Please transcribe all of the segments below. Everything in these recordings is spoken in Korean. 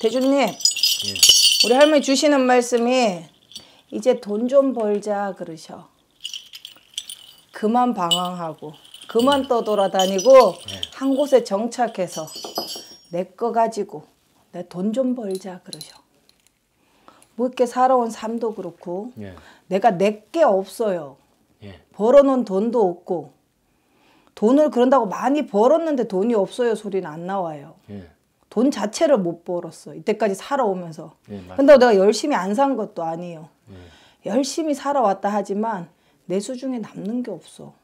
대주님 우리 할머니 주시는 말씀이 이제 돈 좀 벌자 그러셔 그만 방황하고 그만 떠돌아다니고 한 곳에 정착해서 내 거 가지고 내 돈 좀 벌자 그러셔 뭐 이렇게 살아온 삶도 그렇고 예. 내가 내 게 없어요. 예. 벌어놓은 돈도 없고 돈을 그런다고 많이 벌었는데 돈이 없어요 소리는 안 나와요. 예. 돈 자체를 못 벌었어. 이때까지 살아오면서. 예, 근데 내가 열심히 안 산 것도 아니에요. 예. 열심히 살아왔다 하지만 내 수중에 남는 게 없어.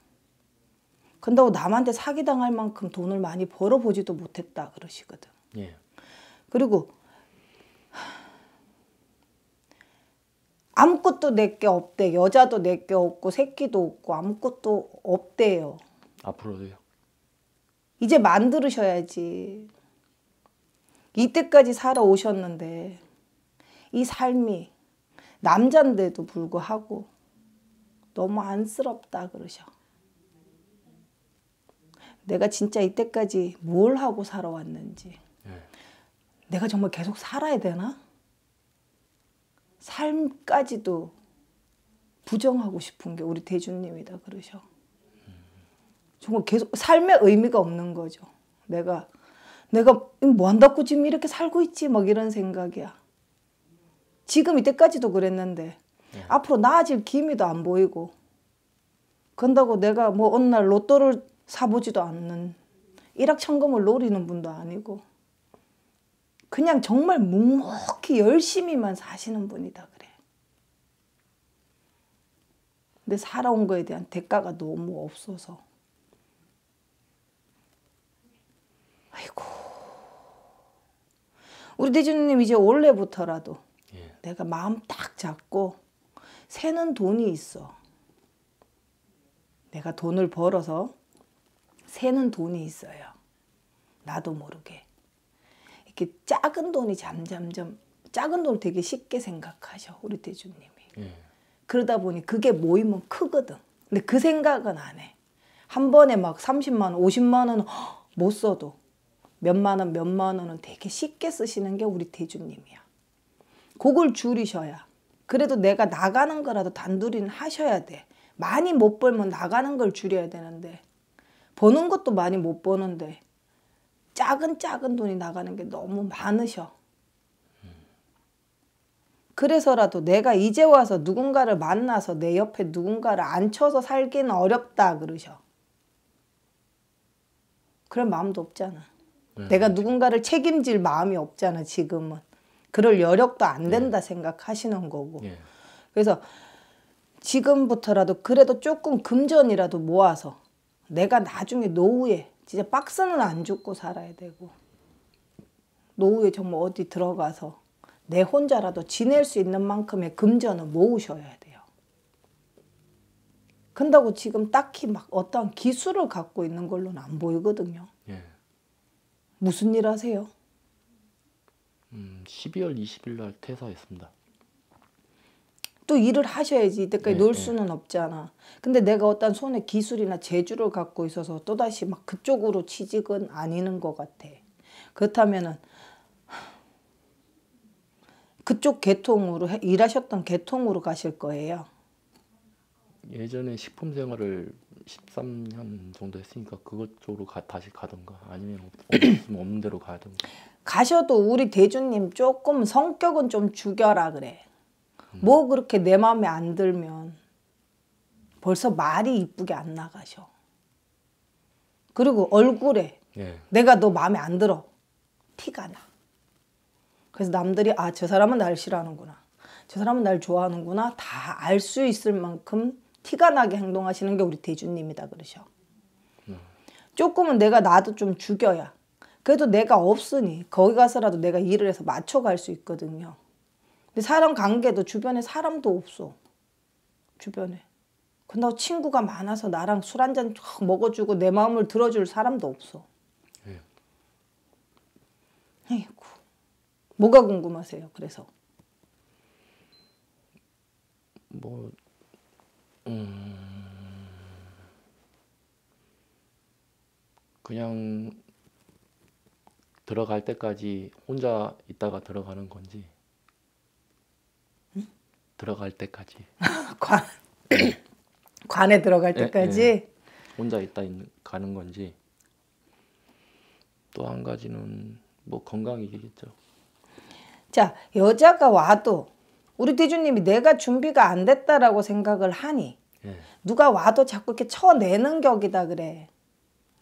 근다고 남한테 사기당할 만큼 돈을 많이 벌어보지도 못했다 그러시거든. 예. 그리고 아무것도 내게 없대. 여자도 내게 없고 새끼도 없고 아무것도 없대요. 앞으로도요? 이제 만들으셔야지. 이때까지 살아오셨는데 이 삶이 남잔데도 불구하고 너무 안쓰럽다 그러셔. 내가 진짜 이때까지 뭘 하고 살아왔는지. 네. 내가 정말 계속 살아야 되나? 삶까지도 부정하고 싶은 게 우리 대주님이다 그러셔. 정말 계속 삶의 의미가 없는 거죠. 내가 내가 뭐 한다고 지금 이렇게 살고 있지 막 이런 생각이야. 지금 이때까지도 그랬는데 네. 앞으로 나아질 기미도 안 보이고 그런다고 내가 뭐 어느 날 로또를 사보지도 않는 일확천금을 노리는 분도 아니고 그냥 정말 묵묵히 열심히만 사시는 분이다 그래. 근데 살아온 거에 대한 대가가 너무 없어서 우리 대주님 이제 원래부터라도 예. 내가 마음 딱 잡고 새는 돈이 있어. 내가 돈을 벌어서 새는 돈이 있어요. 나도 모르게. 이렇게 작은 돈이 잠잠점 작은 돈을 되게 쉽게 생각하셔 우리 대주님이. 예. 그러다 보니 그게 모이면 크거든. 근데 그 생각은 안 해. 한 번에 막 30만 원, 50만 원 못 써도 몇만 원, 몇만 원은 되게 쉽게 쓰시는 게 우리 대주님이야. 그걸 줄이셔야. 그래도 내가 나가는 거라도 단둘이는 하셔야 돼. 많이 못 벌면 나가는 걸 줄여야 되는데 버는 것도 많이 못 버는데 작은 작은 돈이 나가는 게 너무 많으셔. 그래서라도 내가 이제 와서 누군가를 만나서 내 옆에 누군가를 앉혀서 살기는 어렵다 그러셔. 그런 마음도 없잖아. 네. 내가 누군가를 책임질 마음이 없잖아 지금은 그럴 여력도 안 예. 된다 네. 생각하시는 거고 네. 그래서 지금부터라도 그래도 조금 금전이라도 모아서 내가 나중에 노후에 진짜 박스는 안 죽고 살아야 되고 노후에 정말 어디 들어가서 내 혼자라도 지낼 수 있는 만큼의 금전을 모으셔야 돼요. 그런다고 지금 딱히 막 어떤 기술을 갖고 있는 걸로는 안 보이거든요. 무슨 일 하세요? 음, 12월 20일 날 퇴사했습니다. 또 일을 하셔야지 이때까지 네, 놀 네. 수는 네. 없잖아. 근데 내가 어떤 손에 기술이나 재주를 갖고 있어서 또다시 막 그쪽으로 취직은 아니는 것 같아. 그렇다면은 그쪽 계통으로 일하셨던 계통으로 가실 거예요. 예전에 식품 생활을 13년 정도 했으니까 그것 쪽으로 가, 다시 가던가 아니면 없으면 없는 대로 가든가 가셔도 우리 대주님 조금 성격은 좀 죽여라 그래 음. 뭐 그렇게 내 마음에 안 들면 벌써 말이 이쁘게 안 나가셔 그리고 얼굴에 예. 내가 너 마음에 안 들어 티가 나 그래서 남들이 아 저 사람은 날 싫어하는구나 저 사람은 날 좋아하는구나 다 알 수 있을 만큼 티가 나게 행동하시는 게 우리 대주님이다 그러셔. 조금은 내가 나도 좀 죽여야. 그래도 내가 없으니 거기 가서라도 내가 일을 해서 맞춰갈 수 있거든요. 근데 사람 관계도 주변에 사람도 없어. 주변에. 근데 친구가 많아서 나랑 술 한잔 먹어주고 내 마음을 들어줄 사람도 없어. 예. 아이고. 뭐가 궁금하세요? 그래서. 뭐 음. 그냥 들어갈 때까지 혼자 있다가 들어가는 건지 응? 들어갈 때까지 관 관에 들어갈 예, 때까지 예, 혼자 있다 있는, 가는 건지 또 한 가지는 뭐 건강이겠죠. 자 여자가 와도 우리 대주님이 내가 준비가 안 됐다라고 생각을 하니 예. 누가 와도 자꾸 이렇게 쳐내는 격이다 그래.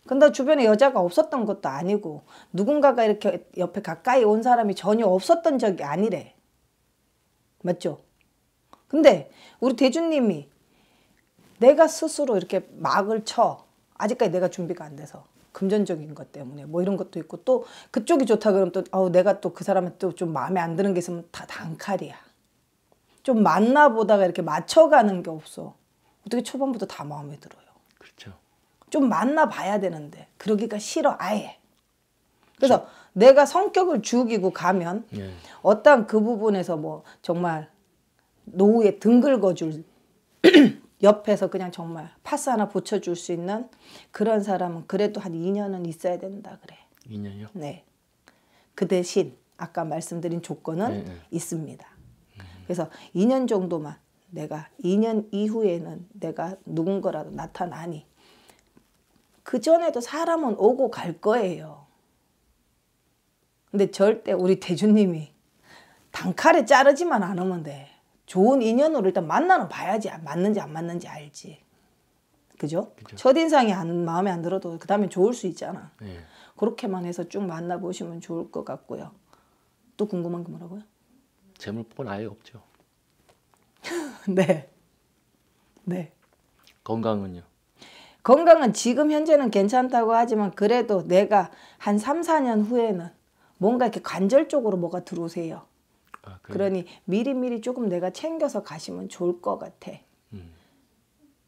근데 주변에 여자가 없었던 것도 아니고 누군가가 이렇게 옆에 가까이 온 사람이 전혀 없었던 적이 아니래. 맞죠? 근데 우리 대주님이 내가 스스로 이렇게 막을 쳐. 아직까지 내가 준비가 안 돼서. 금전적인 것 때문에 뭐 이런 것도 있고 또 그쪽이 좋다 그러면 또 어, 내가 또 그 사람한테 좀 마음에 안 드는 게 있으면 다 단칼이야. 좀 맞나 보다가 이렇게 맞춰가는 게 없어. 어떻게 초반부터 다 마음에 들어요. 그렇죠. 좀 만나 봐야 되는데 그러기가 싫어 아예. 그래서 그 내가 성격을 죽이고 가면 예. 어떤 그 부분에서 뭐 정말 노후에 등긁어줄 옆에서 그냥 정말 파스 하나 붙여줄 수 있는 그런 사람은 그래도 한 2년은 있어야 된다 그래. 2년요? 네. 그 대신 아까 말씀드린 조건은 네, 네. 있습니다. 그래서 2년 정도만 내가 2년 이후에는 내가 누군가라도 나타나니 그 전에도 사람은 오고 갈 거예요. 근데 절대 우리 대주님이 단칼에 자르지만 않으면 돼. 좋은 인연으로 일단 만나는 봐야지 맞는지 안 맞는지 알지. 그죠? 그죠 첫인상이 안, 마음에 안 들어도 그 다음에 좋을 수 있잖아. 네. 그렇게만 해서 쭉 만나보시면 좋을 것 같고요. 또 궁금한 게 뭐라고요? 재물뿐 아예 없죠. 네. 네. 건강은요? 건강은 지금 현재는 괜찮다고 하지만 그래도 내가 한 3, 4년 후에는 뭔가 이렇게 관절 쪽으로 뭐가 들어오세요. 아, 그러니 미리미리 조금 내가 챙겨서 가시면 좋을 것 같아. 음.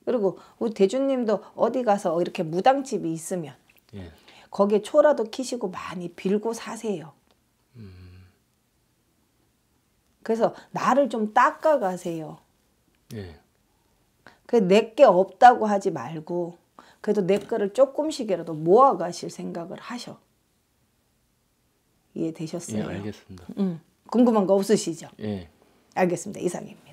그리고 우리 대주님도 어디 가서 이렇게 무당집이 있으면 예. 거기에 초라도 키시고 많이 빌고 사세요. 그래서 나를 좀 닦아가세요. 예. 그내게 없다고 하지 말고 그래도 내 거를 조금씩이라도 모아가실 생각을 하셔. 이해되셨어요? 예, 알겠습니다. 음, 궁금한 거 없으시죠? 예. 알겠습니다. 이상입니다.